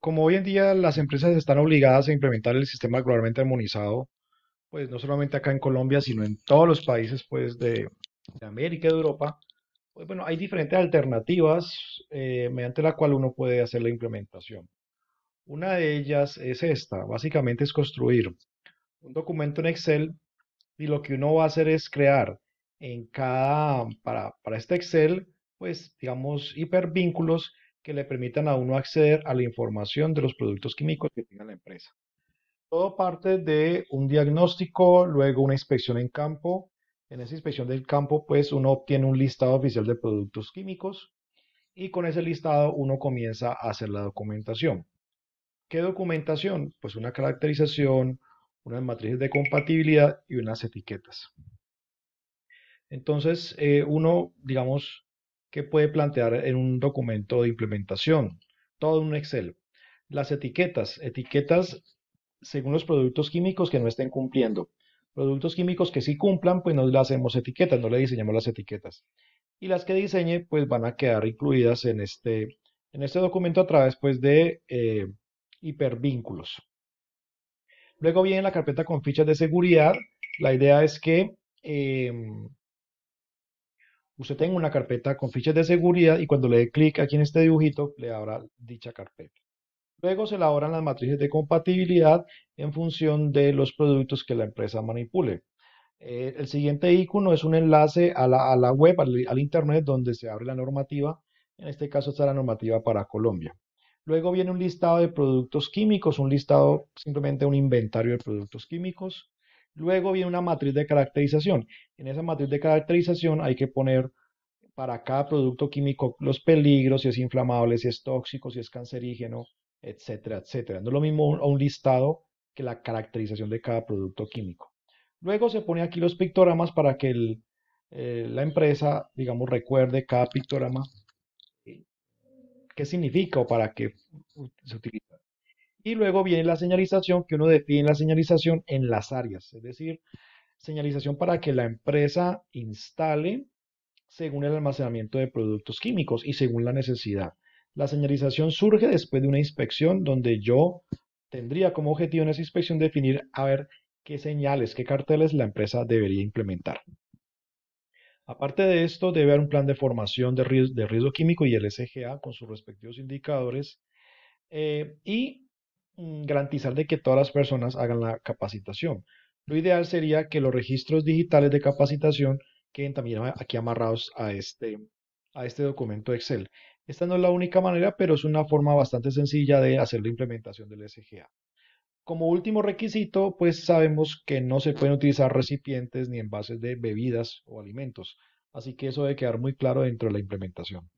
como hoy en día las empresas están obligadas a implementar el sistema globalmente armonizado, pues no solamente acá en Colombia, sino en todos los países pues, de, América y de Europa, pues bueno, hay diferentes alternativas eh, mediante las cual uno puede hacer la implementación. Una de ellas es esta, básicamente es construir un documento en Excel y lo que uno va a hacer es crear en cada, para, para este Excel, pues digamos, hipervínculos que le permitan a uno acceder a la información de los productos químicos que tenga la empresa. Todo parte de un diagnóstico, luego una inspección en campo. En esa inspección del campo, pues uno obtiene un listado oficial de productos químicos y con ese listado uno comienza a hacer la documentación. ¿Qué documentación? Pues una caracterización, unas matrices de compatibilidad y unas etiquetas. Entonces, eh, uno, digamos, que puede plantear en un documento de implementación, todo en un Excel. Las etiquetas, etiquetas según los productos químicos que no estén cumpliendo. Productos químicos que sí cumplan, pues no le hacemos etiquetas, no le diseñamos las etiquetas. Y las que diseñe, pues van a quedar incluidas en este, en este documento a través pues, de eh, hipervínculos. Luego viene la carpeta con fichas de seguridad. La idea es que em, usted tenga una carpeta con fichas de seguridad y cuando le dé clic aquí en este dibujito le abra dicha carpeta. Luego se elaboran las matrices de compatibilidad en función de los productos que la empresa manipule. Eh, el siguiente icono es un enlace a la, web, al, al, internet, donde se abre la normativa. En este caso está la normativa para Colombia. Luego viene un listado de productos químicos, un listado, simplemente un inventario de productos químicos. Luego viene una matriz de caracterización. En esa matriz de caracterización hay que poner para cada producto químico los peligros, si es inflamable, si es tóxico, si es cancerígeno, etcétera, etcétera. No es lo mismo un, un listado que la caracterización de cada producto químico. Luego se pone aquí los pictogramas para que eh, la empresa, digamos, recuerde cada pictograma eh, qué significa o para qué se utiliza. Y luego viene la señalización, que uno define la señalización en las áreas, es decir, señalización para que la empresa instale según el almacenamiento de productos químicos y según la necesidad. La señalización surge después de una inspección donde yo tendría como objetivo en esa inspección definir a ver qué señales, qué carteles la empresa debería implementar. Aparte de esto, debe haber un plan de formación de riesgo, químico y el SGA con sus respectivos indicadores eh, y Mm, garantizar de que todas las personas hagan la capacitación. Lo ideal sería que los registros digitales de capacitación queden también aquí amarrados a este, a este documento Excel. Esta no es la única manera, pero es una forma bastante sencilla de hacer la implementación del SGA. Como último requisito, pues sabemos que no se pueden utilizar recipientes ni envases de bebidas o alimentos, así que eso debe quedar muy claro dentro de la implementación.